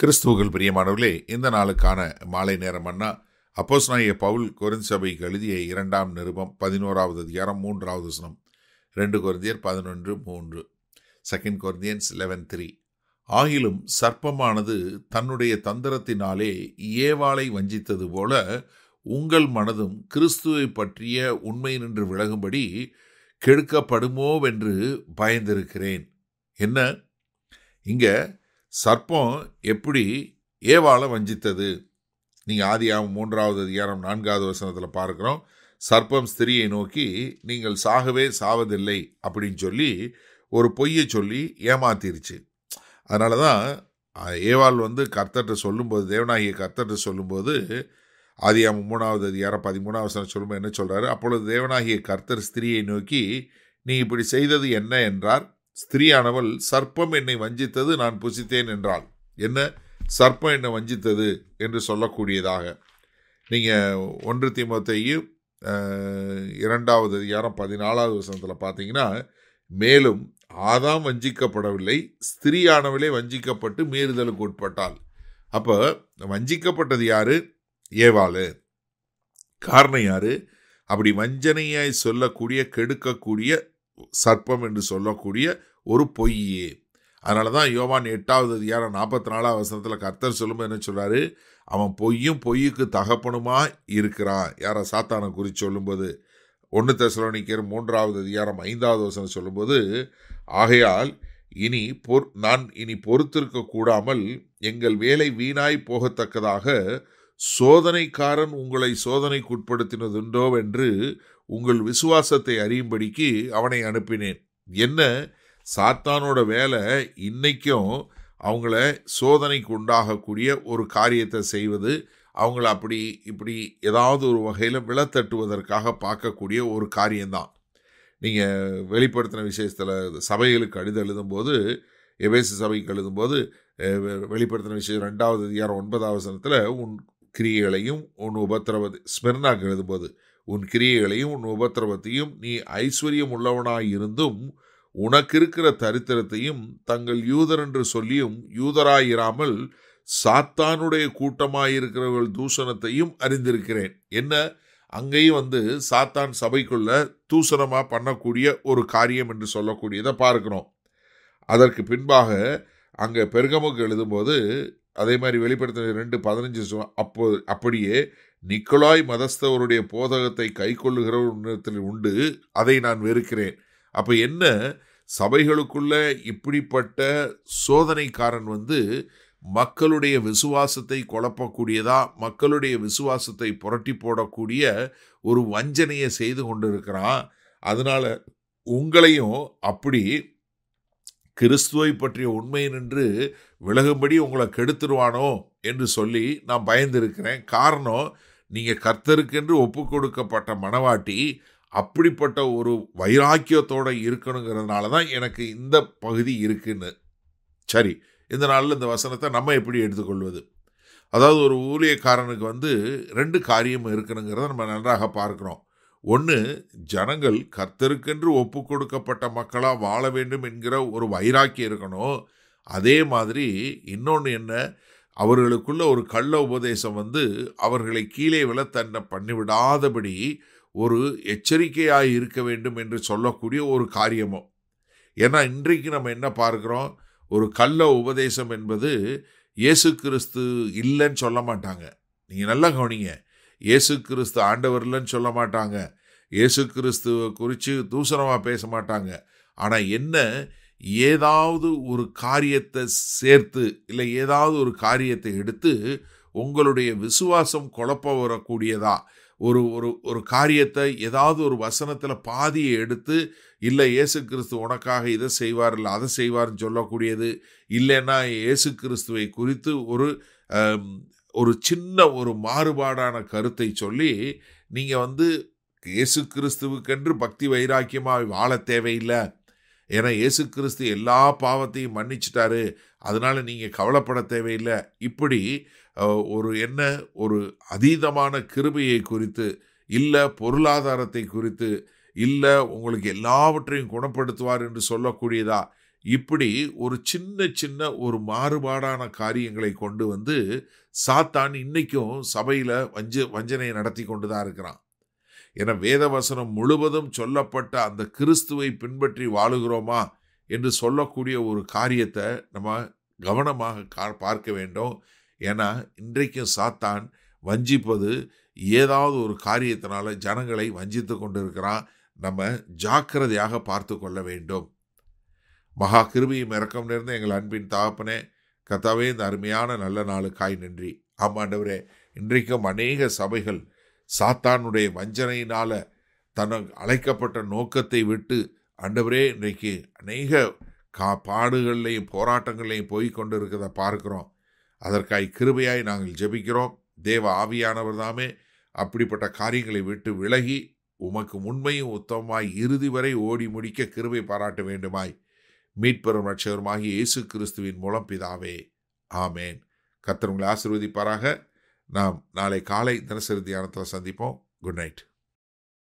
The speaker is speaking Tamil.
கிறிஸ்துவுகள் பிரியமானவர்களே இந்த நாளுக்கான மாலை நேரம் அண்ணா அப்போஸ் நாய பவுல் கொரிந்த் கழுதிய இரண்டாம் நிருபம் பதினோராவது அதிகாரம் மூன்றாவது சனம் ரெண்டு கொரிந்தியர் பதினொன்று மூன்று செகண்ட் கொரிந்தியன்ஸ் லெவன் த்ரீ ஆகிலும் சர்ப்பமானது தன்னுடைய தந்திரத்தினாலே ஏவாளை வஞ்சித்தது போல உங்கள் மனதும் கிறிஸ்துவை பற்றிய உண்மை நின்று விலகும்படி கெடுக்கப்படுமோவென்று பயந்திருக்கிறேன் என்ன இங்கே சர்ப்பம் எப்படி ஏவாளை வஞ்சித்தது நீங்கள் ஆதியாகும் மூன்றாவது அதிகாரம் நான்காவது வசனத்தில் பார்க்குறோம் சர்ப்பம் ஸ்திரியை நோக்கி நீங்கள் சாகவே சாவதில்லை அப்படின்னு சொல்லி ஒரு பொய்யை சொல்லி ஏமாத்திருச்சு அதனால தான் ஏவாள் வந்து கர்த்தர்கிட்ட சொல்லும்போது தேவனாகிய கர்த்தர்கிட்ட சொல்லும்போது ஆதியாம் மூணாவது அதிகாரம் பதிமூணாவது வசனம் சொல்லும்போது என்ன சொல்கிறாரு அப்பொழுது தேவநாகிய கர்த்தர் ஸ்திரியை நோக்கி நீ இப்படி செய்தது என்ன என்றார் ஸ்திரீயானவள் சர்ப்பம் என்னை வஞ்சித்தது நான் புசித்தேன் என்றாள் என்ன சர்ப்பம் என்னை வஞ்சித்தது என்று சொல்லக்கூடியதாக நீங்கள் ஒன்று திமுத்தையும் இரண்டாவது அதிகாரம் பதினாலாவது வசனத்தில் பார்த்தீங்கன்னா மேலும் ஆதாம் வஞ்சிக்கப்படவில்லை ஸ்திரீயானவளே வஞ்சிக்கப்பட்டு மீறுதலுக்கு உட்பட்டாள் அப்போ வஞ்சிக்கப்பட்டது யாரு ஏவாளு காரணம் யாரு அப்படி வஞ்சனையாய் சொல்லக்கூடிய கெடுக்கக்கூடிய சர்ப்பம் என்று சொல்லக்கூடிய ஒரு பொய்யே அதனால தான் யோவான் எட்டாவது அதிகாரம் நாற்பத்தி நாலாவது வசனத்தில் கர்த்தர் சொல்லும் என்ன சொல்கிறாரு அவன் பொய்யும் பொய்யுக்கு தகப்பனுமா இருக்கிறான் யாரை சாத்தானை குறித்து சொல்லும்போது ஒன்று தெசலோனிக்கர் மூன்றாவது அதிகாரம் ஐந்தாவது வசனம் சொல்லும்போது ஆகையால் இனி பொர் நான் இனி பொறுத்திருக்க கூடாமல் எங்கள் வேலை வீணாய் போகத்தக்கதாக சோதனைக்காரன் உங்களை சோதனைக்குட்படுத்தினதுண்டோவென்று உங்கள் விசுவாசத்தை அறியும்படிக்கு அவனை அனுப்பினேன் என்ன சாத்தானோட வேலை இன்னைக்கும் அவங்கள சோதனைக்கு உண்டாகக்கூடிய ஒரு காரியத்தை செய்வது அவங்கள அப்படி இப்படி ஏதாவது ஒரு வகையில் விளத்தட்டுவதற்காக பார்க்கக்கூடிய ஒரு காரியம்தான் நீங்கள் வெளிப்படுத்தின விஷயத்தில் சபைகளுக்கு அழுது எழுதும்போது எபேசு சபைக்கு எழுதும்போது வெளிப்படுத்தின விஷயம் ரெண்டாவது அதிகாரம் ஒன்பதாவது சனத்தில் உன் கிரியைகளையும் உன் உபத்திரவ ஸ்மிர்னாக்கு எழுதும்போது உன் கிரியைகளையும் உன் உபத்திரவத்தையும் நீ ஐஸ்வர்யம் உள்ளவனாயிருந்தும் உனக்கிருக்கிற தரித்திரத்தையும் தங்கள் யூதர் என்று சொல்லியும் யூதராயிராமல் சாத்தானுடைய கூட்டமாயிருக்கிறவர்கள் தூஷணத்தையும் அறிந்திருக்கிறேன் என்ன அங்கேயும் வந்து சாத்தான் சபைக்குள்ள தூசணமாக பண்ணக்கூடிய ஒரு காரியம் என்று சொல்லக்கூடியதை பார்க்கணும் அதற்கு பின்பாக அங்கே பெருகமுக்கு எழுதும்போது அதே மாதிரி வெளிப்படுத்தின ரெண்டு பதினஞ்சு அப்போ அப்படியே நிக்கோலாய் மதஸ்தவருடைய போதகத்தை கை கொள்ளுகிறவர்களிடத்தில் உண்டு அதை நான் வெறுக்கிறேன் அப்போ என்ன சபைகளுக்குள்ள இப்படிப்பட்ட சோதனைக்காரன் வந்து மக்களுடைய விசுவாசத்தை குழப்பக்கூடியதா மக்களுடைய விசுவாசத்தை புரட்டி போடக்கூடிய ஒரு வஞ்சனையை செய்து கொண்டிருக்கிறான் அதனால் உங்களையும் அப்படி கிறிஸ்துவை பற்றிய நின்று விலகும்படி உங்களை கெடுத்துருவானோ என்று சொல்லி நான் பயந்திருக்கிறேன் காரணம் நீங்கள் கர்த்தருக்கென்று ஒப்பு கொடுக்கப்பட்ட மனவாட்டி அப்படிப்பட்ட ஒரு வைராக்கியத்தோடு இருக்கணுங்கிறதுனால தான் எனக்கு இந்த பகுதி இருக்குன்னு சரி இந்த நாளில் இந்த வசனத்தை நம்ம எப்படி எடுத்துக்கொள்வது அதாவது ஒரு ஊழியக்காரனுக்கு வந்து ரெண்டு காரியம் இருக்கணுங்கிறத நம்ம நன்றாக பார்க்குறோம் ஒன்று ஜனங்கள் கர்த்தருக்கென்று ஒப்பு கொடுக்கப்பட்ட மக்களாக வாழ வேண்டும் என்கிற ஒரு வைராக்கியம் இருக்கணும் அதே மாதிரி இன்னொன்று என்ன அவர்களுக்குள்ள ஒரு கள்ள உபதேசம் வந்து அவர்களை கீழே விழ தன்னை பண்ணிவிடாதபடி ஒரு எச்சரிக்கையாக இருக்க வேண்டும் என்று சொல்லக்கூடிய ஒரு காரியமோ ஏன்னா இன்றைக்கு நம்ம என்ன பார்க்குறோம் ஒரு கள்ள உபதேசம் என்பது இயேசு கிறிஸ்து இல்லைன்னு சொல்ல மாட்டாங்க நீங்கள் நல்லா கவனிங்க இயேசு கிறிஸ்து ஆண்டவர் இல்லைன்னு சொல்ல மாட்டாங்க இயேசு கிறிஸ்துவை குறித்து தூசணமாக பேச மாட்டாங்க ஆனால் என்ன ஏதாவது ஒரு காரியத்தை சேர்த்து இல்லை ஏதாவது ஒரு காரியத்தை எடுத்து உங்களுடைய விசுவாசம் குழப்ப வரக்கூடியதா ஒரு ஒரு ஒரு காரியத்தை ஏதாவது ஒரு வசனத்தில் பாதியை எடுத்து இல்லை இயேசு கிறிஸ்து உனக்காக இதை செய்வார் இல்லை அதை செய்வார்னு சொல்லக்கூடியது இல்லைன்னா இயேசு கிறிஸ்துவை குறித்து ஒரு ஒரு சின்ன ஒரு மாறுபாடான கருத்தை சொல்லி நீங்கள் வந்து இயேசு கிறிஸ்துவுக்கென்று பக்தி வைராக்கியமாக வாழ தேவையில்லை ஏன்னா இயேசு கிறிஸ்து எல்லா பாவத்தையும் மன்னிச்சிட்டாரு அதனால் நீங்கள் கவலைப்பட தேவையில்லை இப்படி ஒரு என்ன ஒரு அதீதமான கிருபையை குறித்து இல்லை பொருளாதாரத்தை குறித்து இல்லை உங்களுக்கு எல்லாவற்றையும் குணப்படுத்துவார் என்று சொல்லக்கூடியதா இப்படி ஒரு சின்ன சின்ன ஒரு மாறுபாடான காரியங்களை கொண்டு வந்து சாத்தான் இன்றைக்கும் சபையில் வஞ்ச வஞ்சனையை நடத்தி கொண்டு தான் இருக்கிறான் என வேதவசனம் முழுவதும் சொல்லப்பட்ட அந்த கிறிஸ்துவை பின்பற்றி வாழுகிறோமா என்று சொல்லக்கூடிய ஒரு காரியத்தை நம்ம கவனமாக கா பார்க்க வேண்டும் ஏன்னா இன்றைக்கும் சாத்தான் வஞ்சிப்பது ஏதாவது ஒரு காரியத்தினால ஜனங்களை வஞ்சித்து கொண்டிருக்கிறான் நம்ம ஜாக்கிரதையாக பார்த்து கொள்ள வேண்டும் மகா கிருபியும் இறக்கம் நேர்ந்த எங்கள் அன்பின் தாப்பனே கத்தாவே இந்த அருமையான நல்ல நாளுக்காய் நன்றி ஆமாண்டவரே இன்றைக்கும் அநேக சபைகள் சாத்தானுடைய வஞ்சனையினால் தனக்கு அழைக்கப்பட்ட நோக்கத்தை விட்டு அண்டவரே இன்றைக்கு அநேக கா பாடுகள்லையும் போராட்டங்கள்லையும் போய் கொண்டு இருக்கிறத பார்க்குறோம் அதற்காய் கிருபையாய் நாங்கள் ஜெபிக்கிறோம் தேவ ஆவியானவர் தாமே அப்படிப்பட்ட காரியங்களை விட்டு விலகி உமக்கு உண்மையும் உத்தமமாய் இறுதி வரை ஓடி முடிக்க கிருபை பாராட்ட வேண்டுமாய் மீட்பெறும் ரட்சகருமாகிய இயேசு கிறிஸ்துவின் மூலம் பிதாவே ஆமேன் கத்தர் உங்களை ஆசிர்வதிப்பாராக நாம் நாளை காலை தினசரி தியானத்தில் சந்திப்போம் குட் நைட்